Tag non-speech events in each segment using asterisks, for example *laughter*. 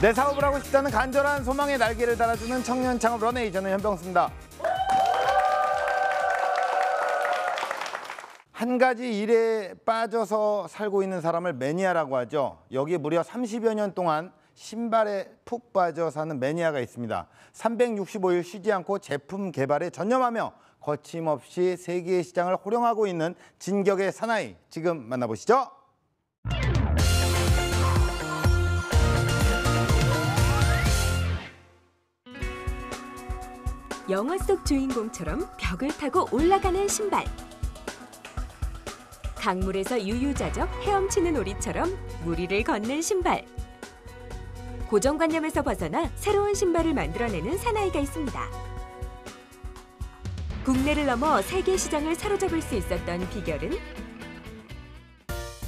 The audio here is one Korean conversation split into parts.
내 사업을 하고 싶다는 간절한 소망의 날개를 달아주는 청년 창업 런웨이 저는 현병수입니다. 한 가지 일에 빠져서 살고 있는 사람을 매니아라고 하죠. 여기 무려 30여 년 동안 신발에 푹 빠져 사는 매니아가 있습니다. 365일 쉬지 않고 제품 개발에 전념하며 거침없이 세계 시장을 호령하고 있는 진격의 사나이 지금 만나보시죠. 영화 속 주인공처럼 벽을 타고 올라가는 신발. 강물에서 유유자적 헤엄치는 오리처럼 무리를 걷는 신발. 고정관념에서 벗어나 새로운 신발을 만들어내는 사나이가 있습니다. 국내를 넘어 세계 시장을 사로잡을 수 있었던 비결은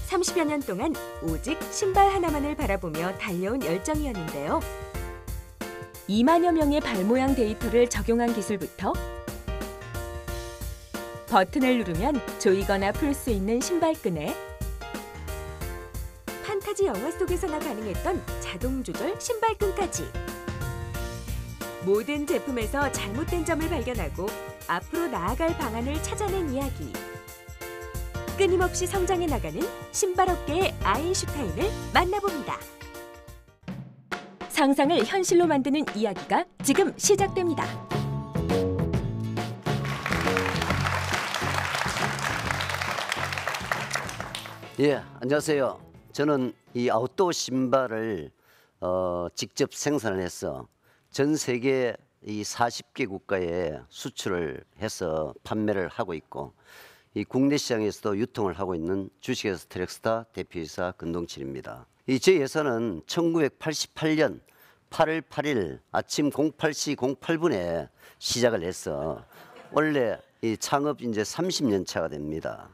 30여 년 동안 오직 신발 하나만을 바라보며 달려온 열정이었는데요. 2만여 명의 발모양 데이터를 적용한 기술부터 버튼을 누르면 조이거나 풀 수 있는 신발끈에 판타지 영화 속에서나 가능했던 자동 조절 신발끈까지 모든 제품에서 잘못된 점을 발견하고 앞으로 나아갈 방안을 찾아낸 이야기 끊임없이 성장해 나가는 신발업계의 아인슈타인을 만나봅니다. 상상을 현실로 만드는 이야기가 지금 시작됩니다. 예, 안녕하세요. 저는 이 아웃도어 신발을 어, 직접 생산을 해서 전 세계 이 40개 국가에 수출을 해서 판매를 하고 있고 이 국내 시장에서도 유통을 하고 있는 주식회사 트랙스타 대표이사 근동칠입니다. 이 제예사는 1988년 8월 8일 아침 08시 08분에 시작을 해서 원래 이 창업 이제 30년 차가 됩니다.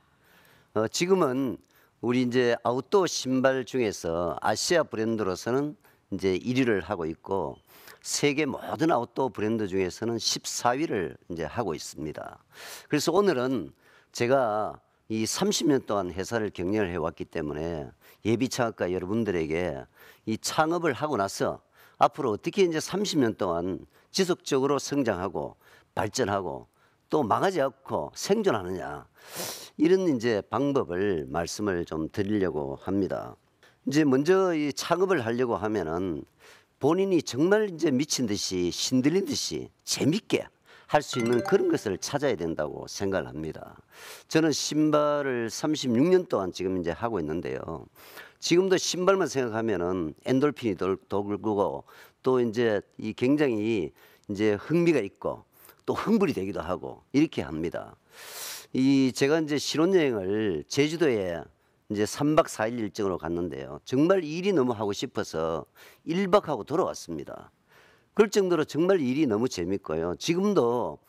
어, 지금은 우리 이제 아웃도어 신발 중에서 아시아 브랜드로서는 이제 1위를 하고 있고 세계 모든 아웃도어 브랜드 중에서는 14위를 이제 하고 있습니다. 그래서 오늘은 제가 이 30년 동안 회사를 경영을 해왔기 때문에 예비 창업가 여러분들에게 이 창업을 하고 나서 앞으로 어떻게 이제 30년 동안 지속적으로 성장하고 발전하고 또 망하지 않고 생존하느냐 이런 이제 방법을 말씀을 좀 드리려고 합니다. 이제 먼저 이 창업을 하려고 하면은 본인이 정말 이제 미친 듯이 신들린 듯이 재밌게 할 수 있는 그런 것을 찾아야 된다고 생각을 합니다. 저는 신발을 36년 동안 지금 이제 하고 있는데요. 지금도 신발만 생각하면은 엔돌핀이 돌, 돌고 또 이제 이 굉장히 이제 흥미가 있고 또 흥분이 되기도 하고 이렇게 합니다. 이 제가 이제 신혼여행을 제주도에 이제 3박 4일 일정으로 갔는데요. 정말 일이 너무 하고 싶어서 1박 하고 돌아왔습니다. 그럴 정도로 정말 일이 너무 재밌고요. 지금도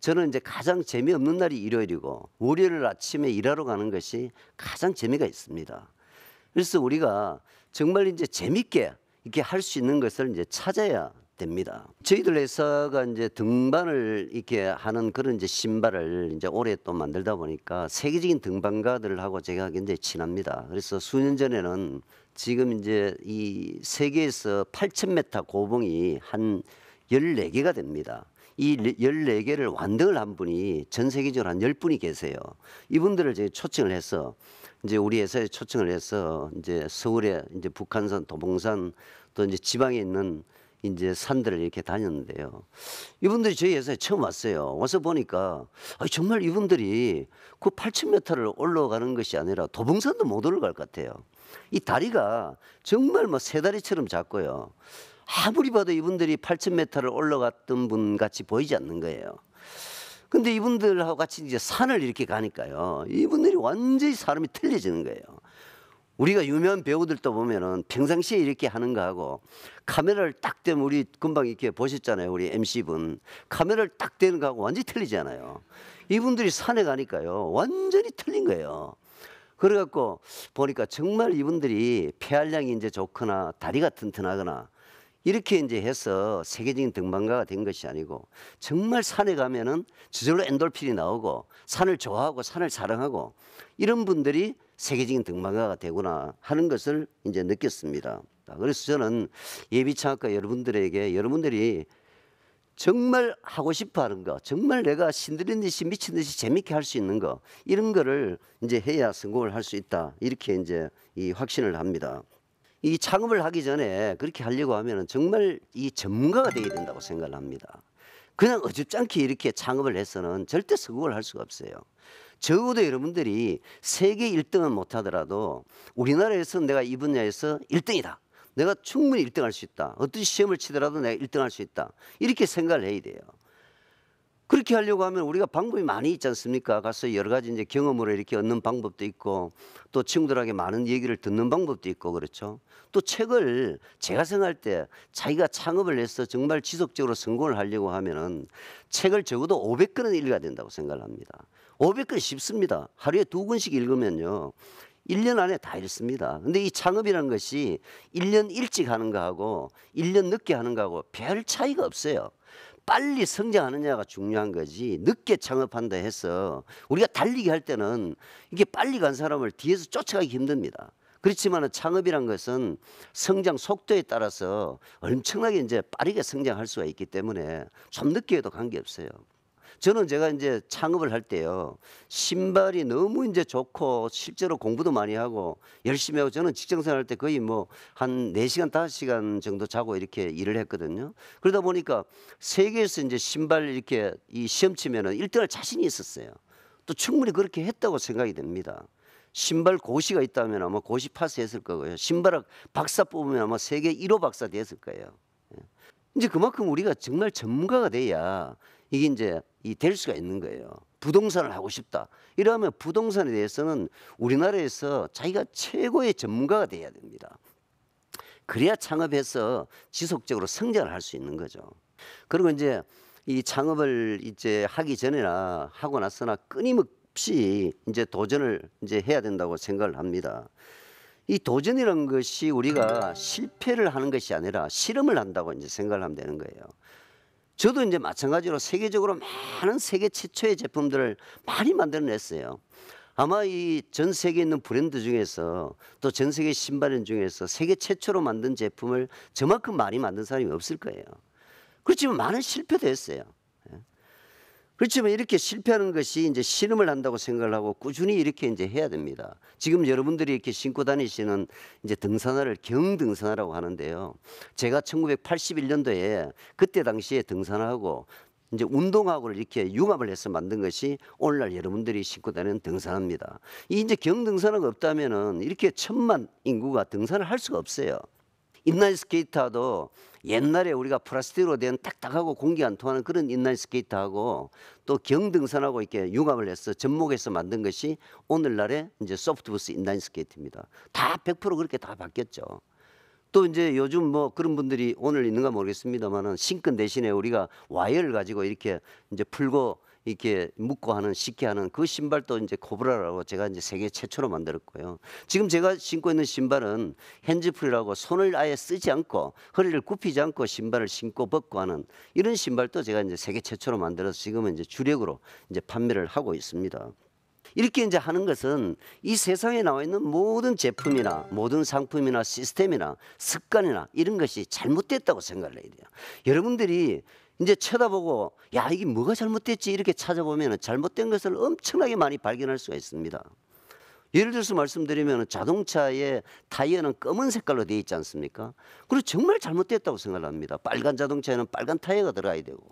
저는 이제 가장 재미없는 날이 일요일이고 월요일 아침에 일하러 가는 것이 가장 재미가 있습니다. 그래서 우리가 정말 이제 재밌게 이렇게 할 수 있는 것을 이제 찾아야 됩니다. 저희들 회사가 이제 등반을 이렇게 하는 그런 이제 신발을 이제 올해 또 만들다 보니까 세계적인 등반가들하고 제가 굉장히 친합니다. 그래서 수년 전에는 지금 이제 이 세계에서 8,000m 고봉이 한 14개가 됩니다. 이 14개를 완등을 한 분이 전 세계적으로 한 10분이 계세요. 이분들을 제가 초청을 해서 이제 우리 회사에 초청을 해서 이제 서울에 이제 북한산, 도봉산 또 이제 지방에 있는 이제 산들을 이렇게 다녔는데요. 이분들이 저희 회사에 처음 왔어요. 와서 보니까 정말 이분들이 그 8,000m를 올라가는 것이 아니라 도봉산도 못 올라갈 것 같아요. 이 다리가 정말 뭐세 다리처럼 작고요. 아무리 봐도 이분들이 8,000m를 올라갔던 분 같이 보이지 않는 거예요. 근데 이분들하고 같이 이제 산을 이렇게 가니까요. 이분들이 완전히 사람이 틀려지는 거예요. 우리가 유명한 배우들도 보면은 평상시에 이렇게 하는 거하고 카메라를 딱 대면 우리 금방 이렇게 보셨잖아요. 우리 MC분. 카메라를 딱 대는 거하고 완전히 틀리잖아요. 이분들이 산에 가니까요. 완전히 틀린 거예요. 그래갖고 보니까 정말 이분들이 폐활량이 이제 좋거나 다리가 튼튼하거나 이렇게 이제 해서 세계적인 등반가가 된 것이 아니고 정말 산에 가면은 저절로 엔돌핀이 나오고 산을 좋아하고 산을 사랑하고 이런 분들이 세계적인 등반가가 되구나 하는 것을 이제 느꼈습니다. 그래서 저는 예비창학과 여러분들에게 여러분들이 정말 하고 싶어 하는 거, 정말 내가 신들린 듯이 미친 듯이 재밌게 할 수 있는 거, 이런 거를 이제 해야 성공을 할 수 있다. 이렇게 이제 이 확신을 합니다. 이 창업을 하기 전에 그렇게 하려고 하면 정말 이 전문가가 되어야 된다고 생각을 합니다. 그냥 어줍않게 이렇게 창업을 해서는 절대 성공을 할 수가 없어요. 적어도 여러분들이 세계 1등은 못하더라도 우리나라에서 내가 이 분야에서 1등이다. 내가 충분히 1등할 수 있다. 어떤 시험을 치더라도 내가 1등할 수 있다. 이렇게 생각을 해야 돼요. 그렇게 하려고 하면 우리가 방법이 많이 있지 않습니까? 가서 여러 가지 이제 경험으로 이렇게 얻는 방법도 있고 또 친구들에게 많은 얘기를 듣는 방법도 있고 그렇죠. 또 책을 제가 생각할 때 자기가 창업을 해서 정말 지속적으로 성공을 하려고 하면은 책을 적어도 500권은 읽어야 된다고 생각을 합니다. 500권 쉽습니다. 하루에 두 권씩 읽으면요. 1년 안에 다 읽습니다. 근데 이 창업이라는 것이 1년 일찍 하는 거하고 1년 늦게 하는 거하고 별 차이가 없어요. 빨리 성장하느냐가 중요한 거지 늦게 창업한다 해서 우리가 달리기 할 때는 이게 빨리 간 사람을 뒤에서 쫓아가기 힘듭니다. 그렇지만 창업이란 것은 성장 속도에 따라서 엄청나게 이제 빠르게 성장할 수가 있기 때문에 좀 늦게 해도 관계없어요. 저는 제가 이제 창업을 할 때요. 신발이 너무 이제 좋고 실제로 공부도 많이 하고 열심히 하고 저는 직장생활 할 때 거의 뭐 한4시간5 시간 정도 자고 이렇게 일을 했거든요. 그러다 보니까 세계에서 이제 신발 이렇게 이 시험 치면은 1등할 자신이 있었어요. 또 충분히 그렇게 했다고 생각이 됩니다. 신발 고시가 있다면 아마 고시 파스했을 거고요. 신발 박사 뽑으면 아마 세계 1호 박사 됐을 거예요. 예. 이제 그만큼 우리가 정말 전문가가 돼야 이게 이제 이될 수가 있는 거예요. 부동산을 하고 싶다. 이러면 부동산에 대해서는 우리나라에서 자기가 최고의 전문가가 돼야 됩니다. 그래야 창업해서 지속적으로 성장을 할 수 있는 거죠. 그리고 이제 이 창업을 이제 하기 전에나 하고 나서나 끊임없이 이제 도전을 이제 해야 된다고 생각을 합니다. 이 도전이라는 것이 우리가 실패를 하는 것이 아니라 실험을 한다고 이제 생각을 하면 되는 거예요. 저도 이제 마찬가지로 세계적으로 많은 세계 최초의 제품들을 많이 만들어냈어요. 아마 이 전 세계에 있는 브랜드 중에서 또 전 세계 신발 중에서 세계 최초로 만든 제품을 저만큼 많이 만든 사람이 없을 거예요. 그렇지만 많은 실패도 했어요. 그렇지만 이렇게 실패하는 것이 이제 신음을 한다고 생각을 하고 꾸준히 이렇게 이제 해야 됩니다. 지금 여러분들이 이렇게 신고 다니시는 이제 등산화를 경등산화라고 하는데요. 제가 1981년도에 그때 당시에 등산하고 화 이제 운동하고를 이렇게 융합을 해서 만든 것이 오늘날 여러분들이 신고 다니는 등산화입니다. 이 이제 경등산화가 없다면은 이렇게 천만 인구가 등산을 할 수가 없어요. 인라인 스케이트도 옛날에 우리가 플라스틱으로 된 딱딱하고 공기 안 통하는 그런 인라인 스케이트하고 또 경등선하고 이렇게 융합을 해서 접목해서 만든 것이 오늘날의 이제 소프트부스 인라인 스케이트입니다. 다 100% 그렇게 다 바뀌었죠. 또 이제 요즘 뭐 그런 분들이 오늘 있는가 모르겠습니다만은 싱크 대신에 우리가 와이어를 가지고 이렇게 이제 풀고 이렇게 묶고 하는 쉽게 하는 그 신발도 이제 코브라라고 제가 이제 세계 최초로 만들었고요. 지금 제가 신고 있는 신발은 핸즈프리라고 손을 아예 쓰지 않고 허리를 굽히지 않고 신발을 신고 벗고 하는 이런 신발도 제가 이제 세계 최초로 만들어서 지금은 이제 주력으로 이제 판매를 하고 있습니다. 이렇게 이제 하는 것은 이 세상에 나와 있는 모든 제품이나 모든 상품이나 시스템이나 습관이나 이런 것이 잘못됐다고 생각을 해야 돼요. 여러분들이 이제 쳐다보고 야 이게 뭐가 잘못됐지 이렇게 찾아보면 잘못된 것을 엄청나게 많이 발견할 수가 있습니다. 예를 들어서 말씀드리면 자동차의 타이어는 검은 색깔로 되어 있지 않습니까? 그리고 정말 잘못됐다고 생각합니다. 빨간 자동차에는 빨간 타이어가 들어가야 되고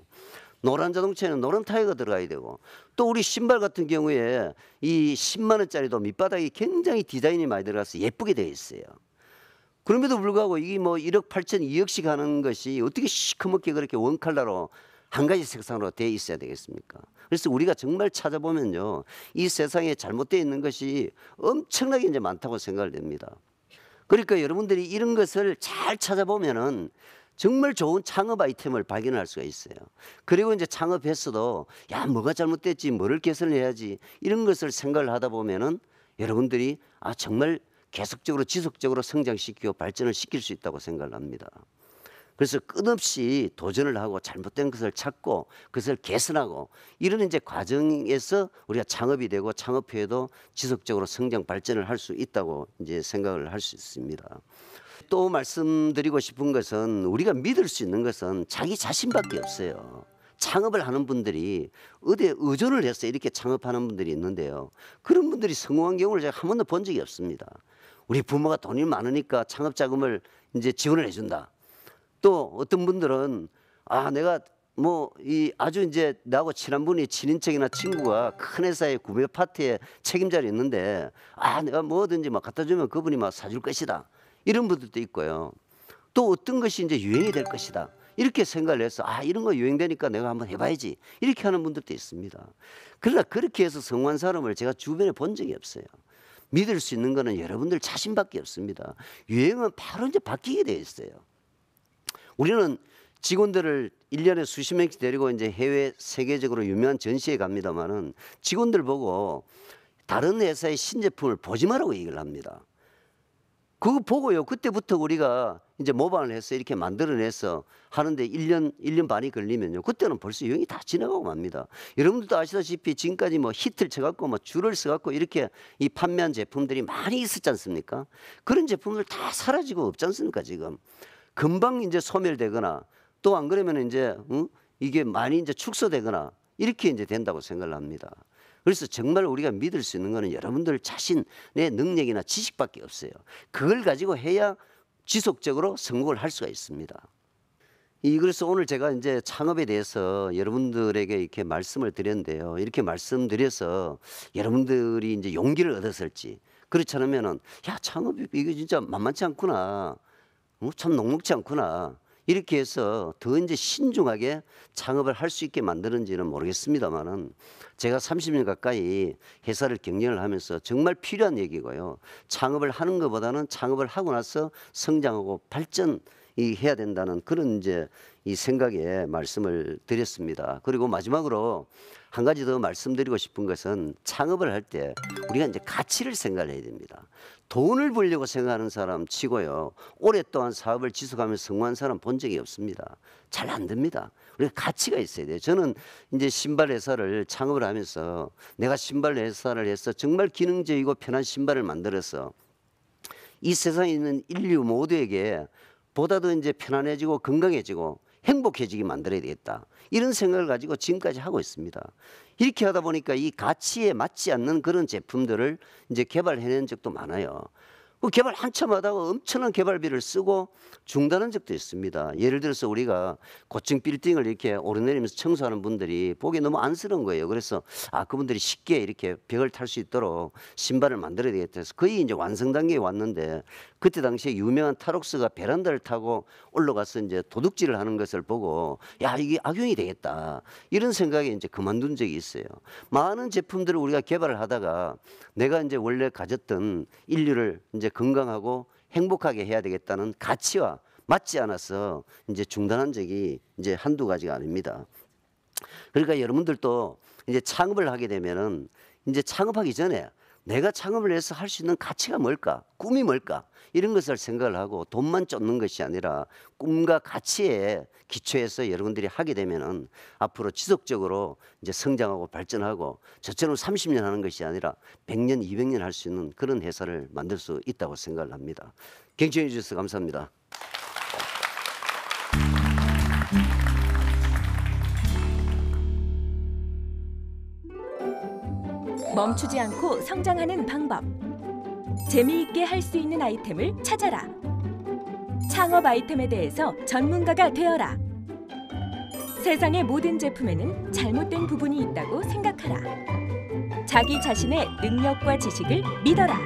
노란 자동차에는 노란 타이어가 들어가야 되고 또 우리 신발 같은 경우에 이 10만 원짜리도 밑바닥이 굉장히 디자인이 많이 들어가서 예쁘게 되어 있어요. 그럼에도 불구하고 이게 뭐 1억 8천 2억씩 하는 것이 어떻게 시커멓게 그렇게 원칼라로 한 가지 색상으로 돼 있어야 되겠습니까? 그래서 우리가 정말 찾아보면요. 이 세상에 잘못되어 있는 것이 엄청나게 이제 많다고 생각을 됩니다. 그러니까 여러분들이 이런 것을 잘 찾아보면은 정말 좋은 창업 아이템을 발견할 수가 있어요. 그리고 이제 창업했어도 야, 뭐가 잘못됐지, 뭐를 개선해야지 이런 것을 생각을 하다 보면은 여러분들이 아, 정말 계속적으로 지속적으로 성장시키고 발전을 시킬 수 있다고 생각을 합니다. 그래서 끝없이 도전을 하고 잘못된 것을 찾고 그것을 개선하고 이런 이제 과정에서 우리가 창업이 되고 창업 후에도 지속적으로 성장 발전을 할 수 있다고 이제 생각을 할 수 있습니다. 또 말씀드리고 싶은 것은 우리가 믿을 수 있는 것은 자기 자신밖에 없어요. 창업을 하는 분들이 어디에 의존을 해서 이렇게 창업하는 분들이 있는데요. 그런 분들이 성공한 경우를 제가 한 번도 본 적이 없습니다. 우리 부모가 돈이 많으니까 창업 자금을 이제 지원을 해준다. 또 어떤 분들은 아 내가 뭐 이 아주 이제 나하고 친한 분이 친인척이나 친구가 큰 회사의 구매 파트에 책임자로 있는데 아 내가 뭐든지 막 갖다 주면 그분이 막 사줄 것이다 이런 분들도 있고요. 또 어떤 것이 이제 유행이 될 것이다. 이렇게 생각을 해서 아 이런 거 유행되니까 내가 한번 해봐야지 이렇게 하는 분들도 있습니다. 그러나 그렇게 해서 성공한 사람을 제가 주변에 본 적이 없어요. 믿을 수 있는 거는 여러분들 자신밖에 없습니다. 유행은 바로 이제 바뀌게 돼 있어요. 우리는 직원들을 1년에 수십 명씩 데리고 이제 해외 세계적으로 유명한 전시에 갑니다만은 직원들 보고 다른 회사의 신제품을 보지 말라고 얘기를 합니다. 그거 보고요. 그때부터 우리가 이제 모방을 해서 이렇게 만들어내서 하는데 1년, 1년 반이 걸리면요. 그때는 벌써 유행이 다 지나가고 맙니다. 여러분들도 아시다시피 지금까지 뭐 히트를 쳐갖고 뭐 줄을 서갖고 이렇게 이 판매한 제품들이 많이 있었지 않습니까? 그런 제품들 다 사라지고 없지 않습니까 지금? 금방 이제 소멸되거나 또 안 그러면 이제 응? 이게 많이 이제 축소되거나 이렇게 이제 된다고 생각을 합니다. 그래서 정말 우리가 믿을 수 있는 거는 여러분들 자신의 능력이나 지식밖에 없어요. 그걸 가지고 해야 지속적으로 성공을 할 수가 있습니다. 그래서 오늘 제가 이제 창업에 대해서 여러분들에게 이렇게 말씀을 드렸는데요. 이렇게 말씀드려서 여러분들이 이제 용기를 얻었을지 그렇지 않으면은 야 창업이 이게 진짜 만만치 않구나. 뭐 참 녹록지 않구나. 이렇게 해서 더 이제 신중하게 창업을 할 수 있게 만드는지는 모르겠습니다만은 제가 30년 가까이 회사를 경영을 하면서 정말 필요한 얘기고요. 창업을 하는 것보다는 창업을 하고 나서 성장하고 발전 이 해야 된다는 그런 이제 이 생각에 말씀을 드렸습니다. 그리고 마지막으로 한 가지 더 말씀드리고 싶은 것은 창업을 할 때 우리가 이제 가치를 생각 해야 됩니다. 돈을 벌려고 생각하는 사람 치고요. 오랫동안 사업을 지속하며 성공한 사람 본 적이 없습니다. 잘 안 됩니다. 우리가 가치가 있어야 돼요. 저는 이제 신발 회사를 창업을 하면서 내가 신발 회사를 해서 정말 기능적이고 편한 신발을 만들어서 이 세상에 있는 인류 모두에게 보다도 이제 편안해지고 건강해지고 행복해지게 만들어야 되겠다. 이런 생각을 가지고 지금까지 하고 있습니다. 이렇게 하다 보니까 이 가치에 맞지 않는 그런 제품들을 이제 개발해낸 적도 많아요. 그 개발 한참 하다가 엄청난 개발비를 쓰고 중단한 적도 있습니다. 예를 들어서 우리가 고층 빌딩을 이렇게 오르내리면서 청소하는 분들이 보기 너무 안쓰러운 거예요. 그래서 아 그분들이 쉽게 이렇게 벽을 탈 수 있도록 신발을 만들어야 되겠다 해서 거의 이제 완성 단계에 왔는데 그때 당시에 유명한 타록스가 베란다를 타고 올라가서 이제 도둑질을 하는 것을 보고 야 이게 악용이 되겠다 이런 생각에 이제 그만둔 적이 있어요. 많은 제품들을 우리가 개발을 하다가 내가 이제 원래 가졌던 인류를 이제 건강하고 행복하게 해야 되겠다는 가치와 맞지 않아서 이제 중단한 적이 이제 한 두 가지가 아닙니다. 그러니까 여러분들도 이제 창업을 하게 되면은 이제 창업하기 전에 내가 창업을 해서 할 수 있는 가치가 뭘까? 꿈이 뭘까? 이런 것을 생각을 하고 돈만 쫓는 것이 아니라 꿈과 가치에 기초해서 여러분들이 하게 되면은 앞으로 지속적으로 이제 성장하고 발전하고 저처럼 30년 하는 것이 아니라 100년, 200년 할 수 있는 그런 회사를 만들 수 있다고 생각을 합니다. 경청해 주셔서 감사합니다. 멈추지 않고 성장하는 방법 재미있게 할 수 있는 아이템을 찾아라 창업 아이템에 대해서 전문가가 되어라 세상의 모든 제품에는 잘못된 부분이 있다고 생각하라 자기 자신의 능력과 지식을 믿어라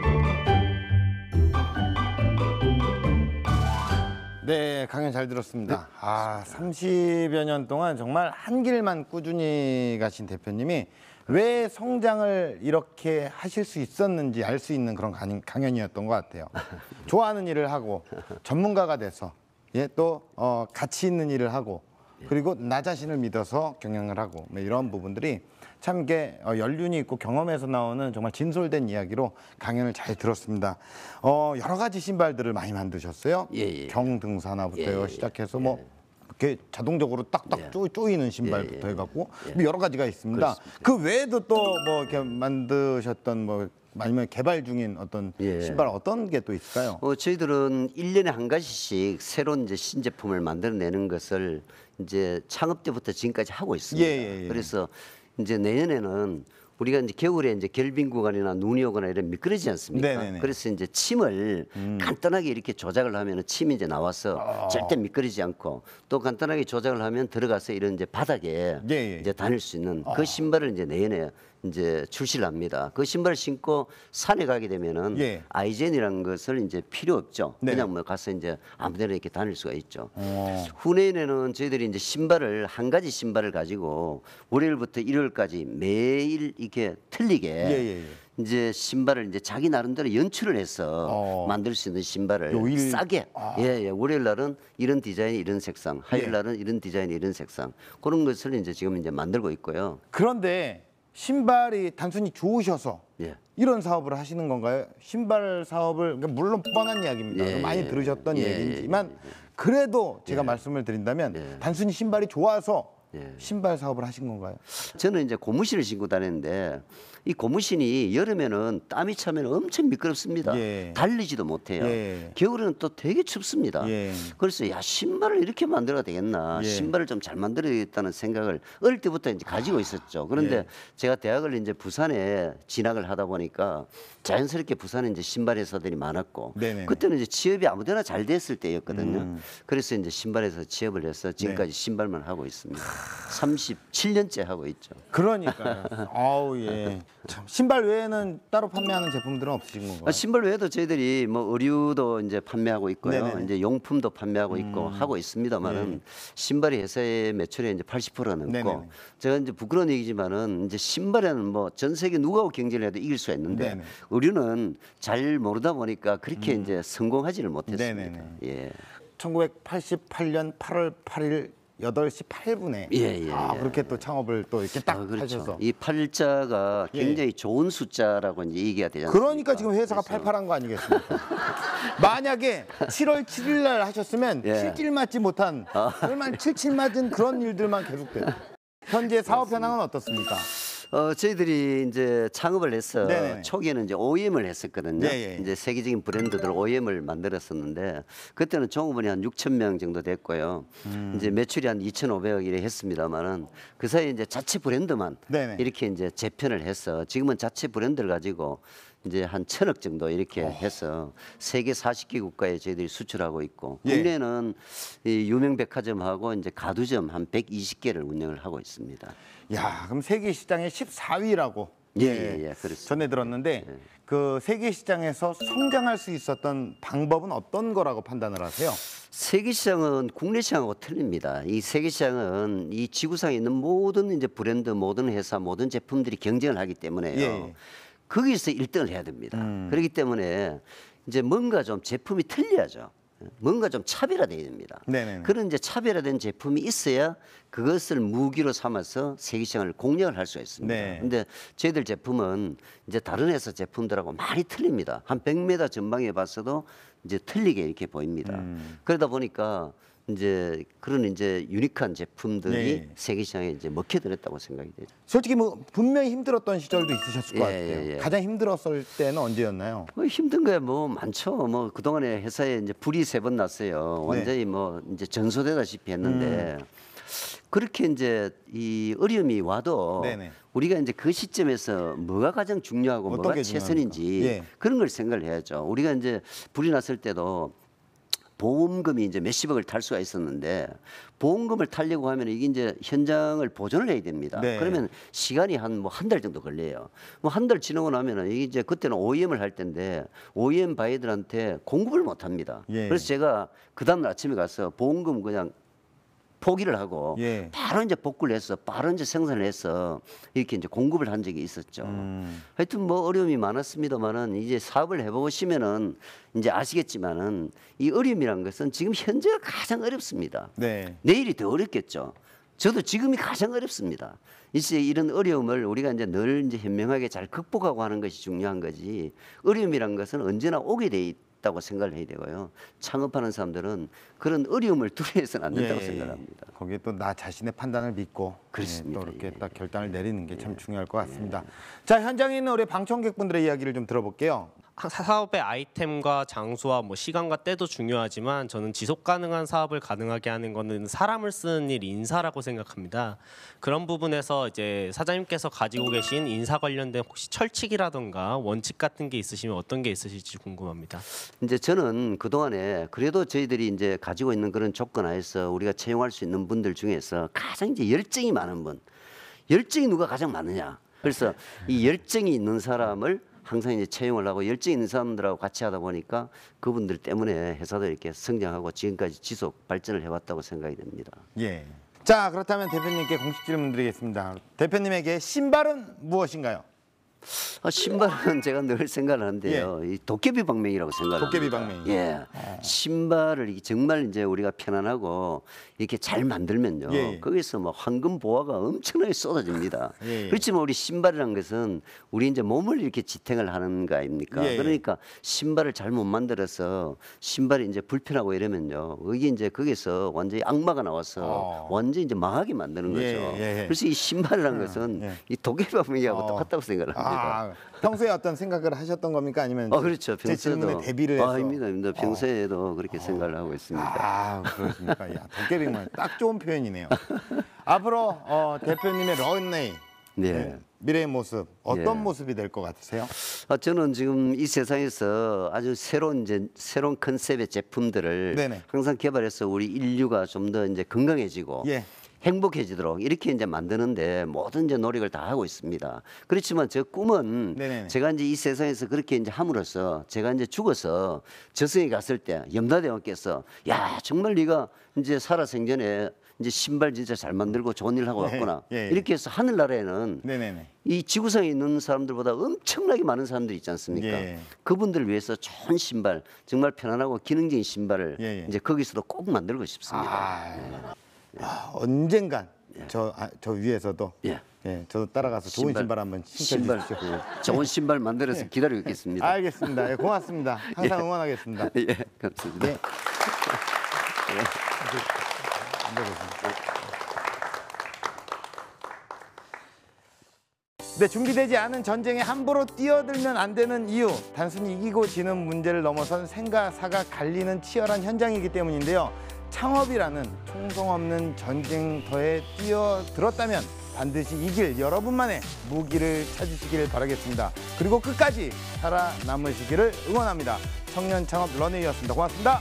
네, 강연 잘 들었습니다. 네, 아, 30여 년 동안 정말 한 길만 꾸준히 가신 대표님이 왜 성장을 이렇게 하실 수 있었는지 알 수 있는 그런 강연이었던 것 같아요. *laughs* 좋아하는 일을 하고 전문가가 돼서 예, 또 어, 가치 있는 일을 하고 예. 그리고 나 자신을 믿어서 경영을 하고 뭐 이런 부분들이 참 이게 어, 연륜이 있고 경험에서 나오는 정말 진솔된 이야기로 강연을 잘 들었습니다. 어, 여러 가지 신발들을 많이 만드셨어요. 예, 예. 경등산화부터 예, 예, 예, 시작해서 뭐 이렇게 자동적으로 딱딱 예. 쪼, 이는 신발부터 예, 예. 해갖고 예. 뭐 여러 가지가 있습니다. 그렇습니다. 그 외에도 또 뭐 이렇게 만드셨던 뭐 아니면 개발 중인 어떤 예. 신발 어떤 게 또 있을까요? 어, 저희들은 1년에한 가지씩 새로운 이제 신제품을 만들어내는 것을 이제 창업 때부터 지금까지 하고 있습니다. 그래서 이제 내년에는 우리가 이제 겨울에 이제 결빙 구간이나 눈이 오거나 이런 미끄러지지 않습니까? 네네네. 그래서 이제 침을 음. 간단하게 이렇게 조작을 하면 침이 이제 나와서 아. 절대 미끄러지지 않고 또 간단하게 조작을 하면 들어가서 이런 이제 바닥에 예, 예. 이제 다닐 수 있는 그 아. 신발을 이제 내내 이제 출시를 합니다. 그 신발을 신고 산에 가게 되면은 예. 아이젠이라는 것을 이제 필요 없죠. 네. 그냥 뭐 가서 이제 아무데나 이렇게 다닐 수가 있죠. 어. 후내에는 저희들이 이제 신발을 한 가지 신발을 가지고 월요일부터 일요일까지 매일 이렇게 틀리게 예, 예, 예, 이제 신발을 이제 자기 나름대로 연출을 해서 어. 만들 수 있는 신발을 요일... 싸게 아. 예, 예 월요일 날은 이런 디자인 이런 색상 예. 화요일 날은 이런 디자인 이런 색상 그런 것을 이제 지금 이제 만들고 있고요. 그런데 신발이 단순히 좋으셔서 예. 이런 사업을 하시는 건가요? 신발 사업을 그러니까 물론 뻔한 이야기입니다. 예, 많이 예, 예. 들으셨던 예, 얘기지만 그래도 제가 말씀을 드린다면 단순히 신발이 좋아서 신발 사업을 하신 건가요? 저는 이제 고무신을 신고 다니는데 이 고무신이 여름에는 땀이 차면 엄청 미끄럽습니다. 예. 달리지도 못해요. 예. 겨울에는 또 되게 춥습니다. 예. 그래서 야 신발을 이렇게 만들어야 되겠나. 예. 신발을 좀 잘 만들어야겠다는 생각을 어릴 때부터 이제 가지고 있었죠. 그런데 예. 제가 대학을 이제 부산에 진학을 하다 보니까 자연스럽게 부산에 이제 신발 회사들이 많았고 네네네. 그때는 이제 취업이 아무데나 잘 됐을 때였거든요. 음. 그래서 이제 신발에서 취업을 해서 지금까지 네. 신발만 하고 있습니다. 37년째 하고 있죠. 그러니까요. 아우 예. *laughs* 참 신발 외에는 따로 판매하는 제품들은 없으신 건가요? 아, 신발 외에도 저희들이 뭐 의류도 이제 판매하고 있고요. 네네. 이제 용품도 판매하고 있고 음. 하고 있습니다만은 네. 신발이 회사의 매출의 이제 80%가 넘고 네네. 제가 이제 부끄러운 얘기지만은 이제 신발에는 뭐 전 세계 누가 경쟁을 해도 이길 수가 있는데 네네. 의류는 잘 모르다 보니까 그렇게 음. 이제 성공하지를 못했습니다. 예. 1988년 8월 8일 여덟 시 팔분에 예, 예, 아, 예. 그렇게 또 창업을 또 이렇게 딱 아, 그렇죠. 하셔서 이 팔자가 예. 굉장히 좋은 숫자라고 이제 얘기가 되잖아요. 그러니까 지금 회사가 그래서. 팔팔한 거 아니겠습니까? *laughs* 만약에 7월 7일 날 하셨으면 칠칠 예. 맞지 못한 얼마 아. 칠칠 맞은 그런 일들만 계속돼요. 현재 사업 현황은 어떻습니까? 어, 저희들이 이제 창업을 해서 네네. 초기에는 이제 OEM을 했었거든요. 네네. 예, 예, 예. 이제 세계적인 브랜드들 OEM을 만들었었는데 그때는 종업원이 한 6천 명 정도 됐고요. 음. 이제 매출이 한 2,500억 이래 했습니다만은 그 사이에 이제 자체 브랜드만 네네. 이렇게 이제 재편을 해서 지금은 자체 브랜드를 가지고 이제 한 천억 정도 이렇게 오. 어. 해서 세계 40개 국가에 저희들이 수출하고 있고 예. 국내는 이 유명 백화점하고 이제 가두점 한 120개를 운영을 하고 있습니다. 야, 그럼 세계 시장의 14위라고 예, 예, 예, 그렇습니다. 전해 들었는데 예. 그 세계 시장에서 성장할 수 있었던 방법은 어떤 거라고 판단을 하세요? 세계 시장은 국내 시장하고 틀립니다. 이 세계 시장은 이 지구상에 있는 모든 이제 브랜드, 모든 회사, 모든 제품들이 경쟁을 하기 때문에요. 예. 거기서 일등을 해야 됩니다. 음. 그렇기 때문에 이제 뭔가 좀 제품이 틀려야죠. 뭔가 좀 차별화돼야 됩니다. 네네네. 그런 이제 차별화된 제품이 있어야 그것을 무기로 삼아서 세계 시장을 공략을 할 수가 있습니다. 네. 근데 저희들 제품은 이제 다른 회사 제품들하고 많이 틀립니다. 한 100m 전방에 봤어도 이제 틀리게 이렇게 보입니다. 음. 그러다 보니까 이제 그런 이제 유니크한 제품들이 네. 세계 시장에 이제 먹혀 들었다고 생각이 되죠. 솔직히 뭐 분명히 힘들었던 시절도 있으셨을 예, 것 같아요. 예, 예. 가장 힘들었을 때는 언제였나요? 뭐 힘든 거야 뭐 많죠. 뭐 그동안에 회사에 이제 불이 세 번 났어요. 네. 완전히 네. 뭐 이제 전소되다시피 했는데 음. 그렇게 이제 이 어려움이 와도 네네. 우리가 이제 그 시점에서 뭐가 가장 중요하고 뭐가 최선인지 예. 그런 걸 생각을 해야죠. 우리가 이제 불이 났을 때도 보험금이 이제 몇십억을 탈 수가 있었는데 보험금을 탈려고 하면 이게 이제 현장을 보존을 해야 됩니다. 네. 그러면 시간이 한 뭐 한 달 정도 걸려요. 뭐 한 달 지나고 나면은 이게 이제 그때는 OEM을 할 텐데 OEM 바이들한테 공급을 못 합니다. 예. 그래서 제가 그 다음 날 아침에 가서 보험금 그냥 포기를 하고 예. 바로 이제 복구를 해서 바로 이제 생산을 해서 이렇게 이제 공급을 한 적이 있었죠. 음. 하여튼 뭐 어려움이 많았습니다만은 이제 사업을 해보시면은 이제 아시겠지만은 이 어려움이란 것은 지금 현재가 가장 어렵습니다. 네. 내일이 더 어렵겠죠. 저도 지금이 가장 어렵습니다. 이제 이런 어려움을 우리가 이제 늘 이제 현명하게 잘 극복하고 하는 것이 중요한 거지. 어려움이란 것은 언제나 오게 돼 있. 있다고 생각을 해야 되고요. 창업하는 사람들은 그런 어려움을 *laughs* 두려해서는 워안 된다고 예, 생각합니다. 거기에 또 나 자신의 판단을 믿고 그렇습니다. 예, 또 이렇게 예, 딱 결단을 내리는 게참 예. 중요할 것 같습니다. 예. 자 현장에 있는 우리 방청객분들의 이야기를 좀 들어볼게요. 사업의 아이템과 장소와 뭐 시간과 때도 중요하지만 저는 지속 가능한 사업을 가능하게 하는 것은 사람을 쓰는 일 인사라고 생각합니다. 그런 부분에서 이제 사장님께서 가지고 계신 인사 관련된 혹시 철칙이라든가 원칙 같은 게 있으시면 어떤 게 있으실지 궁금합니다. 이제 저는 그동안에 그래도 저희들이 이제 가지고 있는 그런 조건 하에서 우리가 채용할 수 있는 분들 중에서 가장 이제 열정이 많은 분. 열정이 누가 가장 많느냐. 그래서 이 열정이 있는 사람을 항상 이제 채용을 하고 열정 있는 사람들하고 같이 하다 보니까 그분들 때문에 회사도 이렇게 성장하고 지금까지 지속 발전을 해왔다고 생각이 됩니다. 예. 자 그렇다면 대표님께 공식 질문 드리겠습니다. 대표님에게 신발은 무엇인가요? 아, 신발은 *laughs* 제가 늘 생각하는데요. 예. 이 도깨비 방맹이라고 생각합니다. 도깨비 방맹이. 예. 아. 신발을 정말 이제 우리가 편안하고 이렇게 잘 만들면요. 예. 예. 거기서 뭐 황금 보화가 엄청나게 쏟아집니다. *laughs* 예. 예. 그렇지만 뭐 우리 신발이란 것은 우리 이제 몸을 이렇게 지탱을 하는 거 아닙니까? 예, 그러니까 신발을 잘못 만들어서 신발이 이제 불편하고 이러면요. 이게 이제 거기서 완전히 악마가 나와서 어. 완전히 이제 망하게 만드는 거죠. 그래서 이 신발이란 것은 이 도깨비 방맹이하고 어. 똑같다고 생각을 합니다. 아, 아, 평소에 어떤 생각을 하셨던 겁니까? 아니면 아, 그렇죠. 제 질문에 대비를 아, 해서. 아, 닙니다 아닙니다. 어. 평소에도 어. 그렇게 생각을 하고 있습니다. 아, 그렇습니까? 야, 도깨비만 딱 좋은 표현이네요. 앞으로 어, 대표님의 런웨이 네. 네. 미래의 모습 어떤 예. 모습이 될 것 같으세요? 아, 저는 지금 이 세상에서 아주 새로운 이제 새로운 컨셉의 제품들을 네네. 항상 개발해서 우리 인류가 좀 더 이제 건강해지고 예. 행복해지도록 이렇게 이제 만드는데 모든 이제 노력을 다 하고 있습니다. 그렇지만 저 꿈은 네네 제가 이제 이 세상에서 그렇게 이제 함으로써 제가 이제 죽어서 저승에 갔을 때 염라대왕께서 야 정말 네가 이제 살아 생전에 이제 신발 진짜 잘 만들고 좋은 일 하고 네. 왔구나 네, 네, 이렇게 해서 하늘나라에는 네, 이 지구상에 있는 사람들보다 엄청나게 많은 사람들이 있지 않습니까? 예. 그분들 을 위해서 좋은 신발 정말 편안하고 기능적인 신발을 이제 거기서도 꼭 만들고 싶습니다. 아... 아, 언젠간 예. 저, 아, 저 위에서도 예. 예, 저도 따라가서 좋은 신발, 신발 한번 신발. 겨주시고 *laughs* 좋은 신발 만들어서 예. 기다리고 있겠습니다. 알겠습니다. 예, 고맙습니다. *laughs* 예. 항상 응원하겠습니다. *laughs* 예, 감사합니다. 예. 네, 준비되지 않은 전쟁에 함부로 뛰어들면 안 되는 이유. 단순히 이기고 지는 문제를 넘어선 생과 사가 갈리는 치열한 현장이기 때문인데요. 창업이라는 총성 없는 전쟁터에 뛰어들었다면 반드시 이길 여러분만의 무기를 찾으시길 바라겠습니다. 그리고 끝까지 살아남으시기를 응원합니다. 청년 창업 런웨이였습니다. 고맙습니다.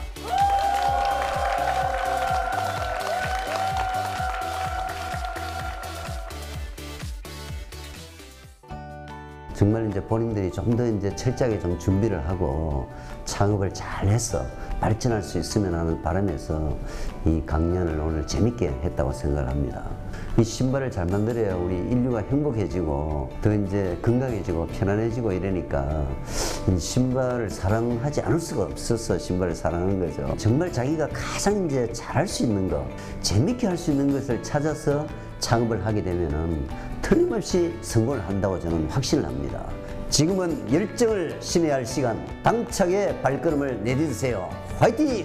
정말 이제 본인들이 좀 더 이제 철저하게 좀 준비를 하고 창업을 잘 했어. 발전할 수 있으면 하는 바람에서 이 강연을 오늘 재밌게 했다고 생각을 합니다. 이 신발을 잘 만들어야 우리 인류가 행복해지고 더 이제 건강해지고 편안해지고 이러니까 이 신발을 사랑하지 않을 수가 없어서 신발을 사랑하는 거죠. 정말 자기가 가장 이제 잘할 수 있는 것, 재밌게 할 수 있는 것을 찾아서 창업을 하게 되면은 틀림없이 성공을 한다고 저는 확신을 합니다. 지금은 열정을 신뢰할 시간, 당차게 발걸음을 내딛으세요. 快递。